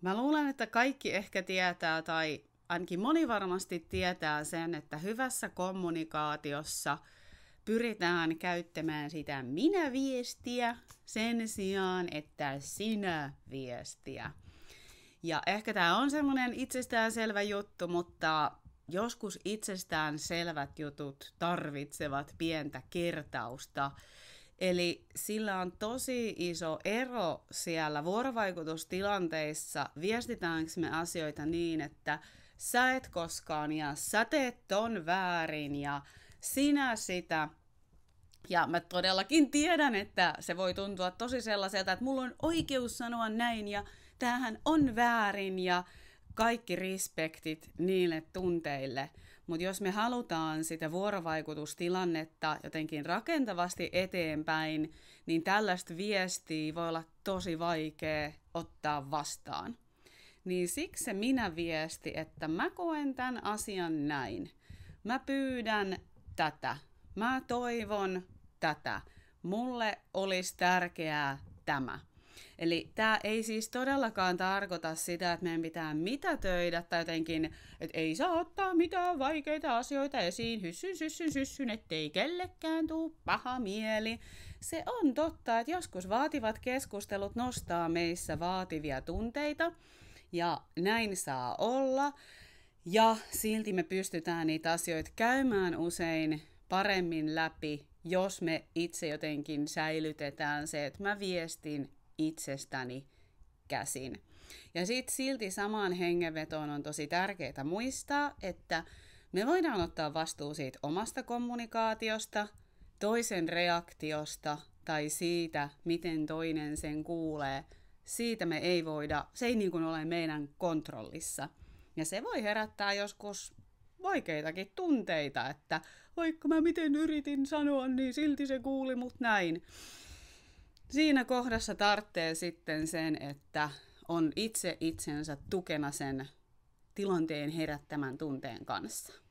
Mä luulen, että kaikki ehkä tietää tai ainakin moni varmasti tietää sen, että hyvässä kommunikaatiossa pyritään käyttämään sitä minä-viestiä sen sijaan, että sinä-viestiä. Ja ehkä tämä on semmoinen itsestäänselvä juttu, mutta joskus itsestäänselvät jutut tarvitsevat pientä kertausta. Eli sillä on tosi iso ero siellä vuorovaikutustilanteissa, viestitäänkö me asioita niin, että sä et koskaan ja sä teet ton väärin ja sinä sitä. Ja mä todellakin tiedän, että se voi tuntua tosi sellaiselta, että mulla on oikeus sanoa näin ja tämähän on väärin ja kaikki respektit niille tunteille, mutta jos me halutaan sitä vuorovaikutustilannetta jotenkin rakentavasti eteenpäin, niin tällaista viestiä voi olla tosi vaikea ottaa vastaan. Niin siksi se minä viesti, että mä koen tämän asian näin. Mä pyydän tätä. Mä toivon tätä. Mulle olisi tärkeää tämä. Eli tämä ei siis todellakaan tarkoita sitä, että meidän pitää mitätöidä tai jotenkin, että ei saa ottaa mitään vaikeita asioita esiin, hyssyn, syssyn, syssyn, ettei kellekään tuu paha mieli. Se on totta, että joskus vaativat keskustelut nostaa meissä vaativia tunteita, ja näin saa olla. Ja silti me pystytään niitä asioita käymään usein paremmin läpi, jos me itse jotenkin säilytetään se, että mä viestin itsestäni käsin. Ja sitten silti samaan hengenvetoon on tosi tärkeää muistaa, että me voidaan ottaa vastuu siitä omasta kommunikaatiosta, toisen reaktiosta tai siitä, miten toinen sen kuulee. Siitä me ei voida, se ei niin kuin ole meidän kontrollissa. Ja se voi herättää joskus vaikeitakin tunteita, että vaikka mä miten yritin sanoa, niin silti se kuuli mut näin. Siinä kohdassa tarvitsee sitten sen, että on itse itsensä tukena sen tilanteen herättämän tunteen kanssa.